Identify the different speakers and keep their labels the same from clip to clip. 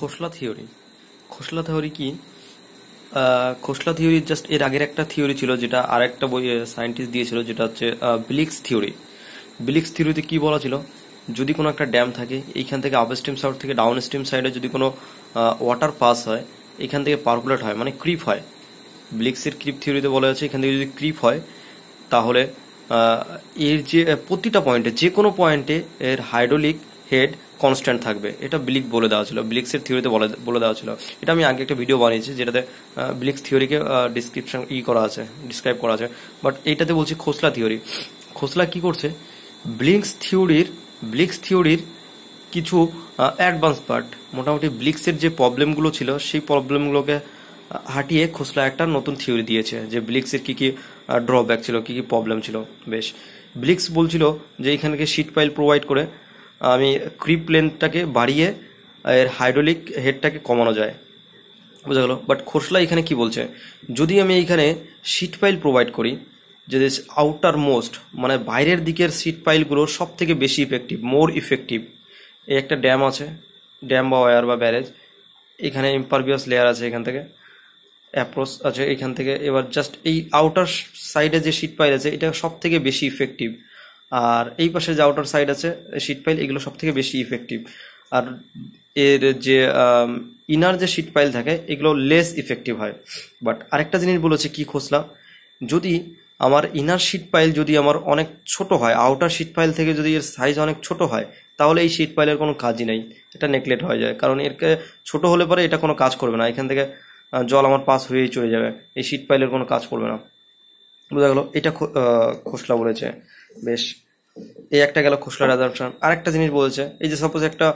Speaker 1: খোসলা theory খোসলা theory কি খোসলা theory just এর আগের একটা থিওরি ছিল যেটা আর একটা বই সায়েন্টিস্ট দিয়েছিল যেটা হচ্ছে ব্লিক্স থিওরি ব্লিক্স থিওরিতে কি বলা ছিল যদি কোনো একটা ড্যাম থাকে এইখান থেকে আপ স্ট্রিম সাইড থেকে ডাউন স্ট্রিম সাইডে যদি কোনো ওয়াটার পাস হয় এখান থেকে পার্কুলেট হয় মানে ক্রিপ হয় ব্লিক্সের ক্রিপ থিওরিতে বলা হয়েছে এখান থেকে যদি ক্রিপ হয় তাহলে এর যে প্রতিটা পয়েন্টে যে কোনো পয়েন্টে এর হাইড্রোলিক হেড কনস্ট্যান্ট থাকবে এটা ব্লিক বলে দেওয়া ছিল ব্লিক্সের থিওরিতে বলে বলে দেওয়া ছিল এটা আমি আগে একটা ভিডিও বানিয়েছি যেটাতে ব্লিক্স থিওরিকে ডিসক্রিপশন ই করা আছে ডিসক্রাইব করা আছে বাট এইটাতে বলছি খোসলা থিওরি খোসলা কি করছে ব্লিক্স থিওরির ব্লিক্স থিওরির কিছু অ্যাডভান্স পার্ট মোটামুটি ব্লিক্সের যে প্রবলেমগুলো ছিল সেই প্রবলেমগুলোকে হাঁটিয়ে খোসলা একটা নতুন থিওরি দিয়েছে যে ব্লিক্সের কি কি ড্রব্যাক ছিল কি কি প্রবলেম ছিল বেশ ব্লিক্স বলছিল যে এখানকে শিট ফাইল প্রোভাইড করে আমি ক্রিপ লেন্থটাকে বাড়িয়ে এর হাইড্রোলিক হেডটাকে কমানো যায় বোঝা গেল বাট খোসলা এখানে কি বলছে যদি আমি এইখানে সিট পাইল প্রোভাইড করি যে আউটার মোস্ট মানে বাইরের দিকের সিট পাইলগুলো সব থেকে বেশি ইফেক্টিভ মোর ইফেক্টিভ এই একটা ড্যাম আছে ড্যাম বা ওয়ার বা ব্যারেজ এখানে ইম্পারভিয়াস লেয়ার আছে এখান থেকে অ্যাপ্রোচ আছে এখান থেকে এবার জাস্ট এই আউটার সাইডে যে সিট পাইল আছে এটা সব থেকে বেশি ইফেক্টিভ আর এই পাশে যে আউটার সাইড আছে শিট পাইল এগুলো সব থেকে বেশি ইফেক্টিভ আর এর যে ইনার যে শিট পাইল থাকে এগুলো লেস ইফেক্টিভ হয় বাট আরেকটা জিনিস বলেছে কি খোঁজলাম যদি আমার ইনার শিট পাইল যদি আমার অনেক ছোট হয় আউটার শিট ফাইল থেকে যদি এর সাইজ অনেক ছোট হয় তাহলে এই শিট পাইলের কোনো কাজই নেই এটা নেকলেট হয়ে যায় কারণ এরকে ছোট হলে পরে এটা কোনো কাজ করবে না এখান থেকে জল আমার পাস হয়েই চলে যাবে এই শিট পাইলের কোনো কাজ করবে না বোঝা গেল এটা খোসলা বলেছে বেশ এই একটা গেল খোসলার আর একটা জিনিস বলছে এই যে সাপোজ একটা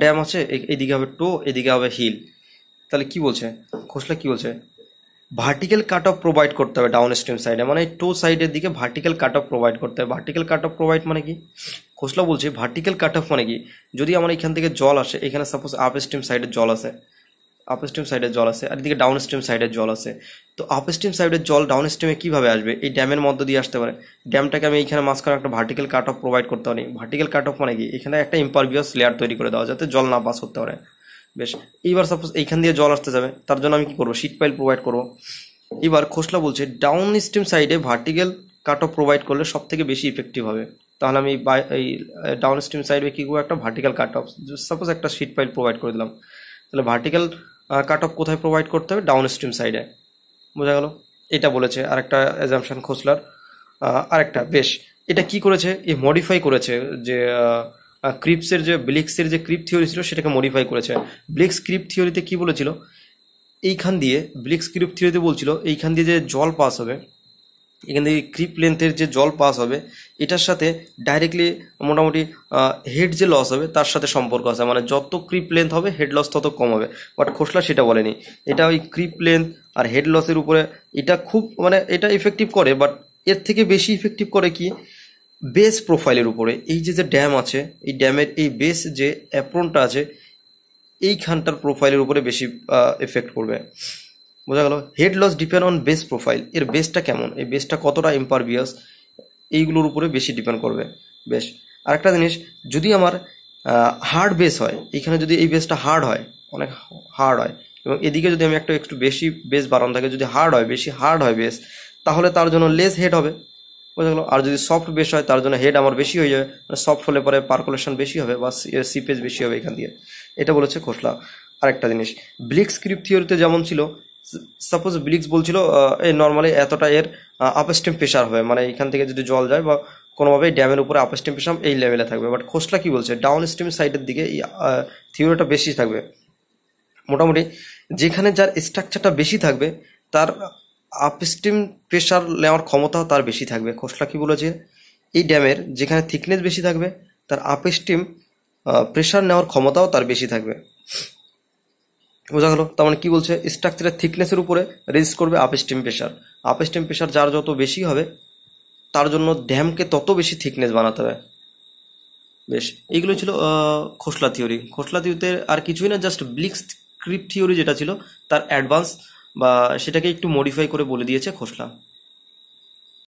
Speaker 1: ড্যাম আছে এদিকে হবে টো এদিকে হবে হিল তাহলে কি বলছে খোসলা কি বলছে ভার্টিক্যাল কাট অফ প্রোভাইড করতে হবে ডাউন স্ট্রিম সাইডে মানে টো সাইডের দিকে ভার্টিক্যাল কাট অফ প্রোভাইড করতে হবে ভার্টিক্যাল কাট অফ প্রোভাইড মানে কি খোসলা বলছে ভার্টিক্যাল কাট অফ মানে কি যদি আমার এখান থেকে জল আসে এখানে সাপোজ আপ স্ট্রিম সাইডে জল আসে আপস্ট্রিম সাইডে জল আছে আর এদিকে ডাউনস্ট্রিম সাইডে জল আছে তো আপস্ট্রিম সাইডের জল ডাউনস্ট্রিমে কীভাবে আসবে এই ড্যামের মধ্য দিয়ে আসতে পারে ড্যামটাকে আমি এইখানে মাঝখানে একটা ভার্টিক্যাল কাট অফ প্রোভাইড করতে পারি ভার্টিক্যাল কাট অফ মানে কি এখানে একটা ইম্পারভিয়াস লেয়ার তৈরি করে দেওয়া যাতে জল না পাস করতে পারে বেশ এইবার সাপোজ এইখান দিয়ে জল আসতে যাবে তার জন্য আমি কী করবো শীত পাইল প্রোভাইড করবো এবার খোসলা বলছে ডাউন স্ট্রিম সাইডে ভার্টিক্যাল কাট অফ প্রোভাইড করলে সব থেকে বেশি ইফেক্টিভ হবে তাহলে আমি এই ডাউন স্ট্রিম সাইডে কী করবো একটা ভার্টিক্যাল কাট অফ সাপোজ একটা শীট পাইল প্রোভাইড করে দিলাম তাহলে ভার্টিক্যাল কাট অফ কোথায় প্রোভাইড করতে হবে ডাউন স্ট্রিম সাইডে বোঝা গেল এটা বলেছে আরেকটা অ্যাজামশন খোসলার আরেকটা বেশ এটা কি করেছে এ মডিফাই করেছে যে ক্রিপসের যে ব্লিক্সের যে ক্রিপ থিওরি ছিল সেটাকে মডিফাই করেছে ব্লিক্স ক্রিপ থিওরিতে কি বলেছিল এইখান দিয়ে ব্লিক্স ক্রিপ থিওরিতে বলছিল এইখান দিয়ে যে জল পাস হবে এখান থেকে ক্রিপ লেন্থের যে জল পাস হবে এটার সাথে ডাইরেক্টলি মোটামুটি হেড যে লস হবে তার সাথে সম্পর্ক আছে মানে যত ক্রিপ লেন্থ হবে হেড লস তত কম হবে বাট খোসলা সেটা বলেনি এটা ওই ক্রিপ লেন্থ আর হেড লসের উপরে এটা খুব মানে এটা ইফেক্টিভ করে বাট এর থেকে বেশি ইফেক্টিভ করে কি বেস প্রোফাইলের উপরে এই যে যে ড্যাম আছে এই ড্যামের এই বেস যে অ্যাপ্রনটা আছে এইখানটার প্রোফাইলের উপরে বেশি এফেক্ট করবে বোঝা গেল head loss depend on base profile এর বেসটা কেমন এই বেসটা কতটা ইম্পারভিয়াস এইগুলোর উপরে বেশি ডিপেন্ড করবে বেশ আরেকটা জিনিস যদি আমার হার্ড বেস হয় এখানে যদি এই বেসটা হার্ড হয় অনেক হার্ড হয় এবং এদিকে যদি আমি একটা একটু বেশি বেস বাড়ানো থাকে যদি হার্ড হয় বেশি হার্ড হয় বেস তাহলে তার জন্য লেস হেড হবে বোঝা গেলো আর যদি সফট বেস হয় তার জন্য হেড আমার বেশি হয়ে যাবে মানে সফট হলে পরে পার্কুলেশন বেশি হবে বা সিপেজ বেশি হবে এখান দিয়ে এটা বলেছে খোসলা আরেকটা জিনিস ব্লিক স্ক্রিপ্ট থিওরিতে যেমন ছিল সাপোজ ব্লিক্স বলছিল এই নর্মালি এতটা এর আপস্টিম প্রেশার হবে মানে এখান থেকে যদি জল যায় বা কোনোভাবে ড্যামের উপরে আপস্টিম প্রেশার এই লেভেলে থাকবে বাট খোসলা কি বলছে ডাউন স্ট্রিম সাইডের দিকে থিওরিটা বেশি থাকবে মোটামুটি যেখানে যার স্ট্রাকচারটা বেশি থাকবে তার আপস্টিম প্রেশার নেওয়ার ক্ষমতাও তার বেশি থাকবে খোসলা কি বলেছে এই ড্যামের যেখানে থিকনেস বেশি থাকবে তার আপস্টিম প্রেশার নেওয়ার ক্ষমতাও তার বেশি থাকবে বোঝা গেল তার মানে কী বলছে স্ট্রাকচারের থিকনেসের উপরে রেজ করবে আপস্টিম প্রেশার আপস্টিম প্রেশার যার যত বেশি হবে তার জন্য ড্যামকে তত বেশি থিকনেস বানাতে হবে বেশ এইগুলো ছিল খোসলা থিওরি খোসলা থিওরিতে আর কিছুই না জাস্ট ব্লিক্স ক্রিপ থিওরি যেটা ছিল তার অ্যাডভান্স বা সেটাকে একটু মডিফাই করে বলে দিয়েছে খোসলা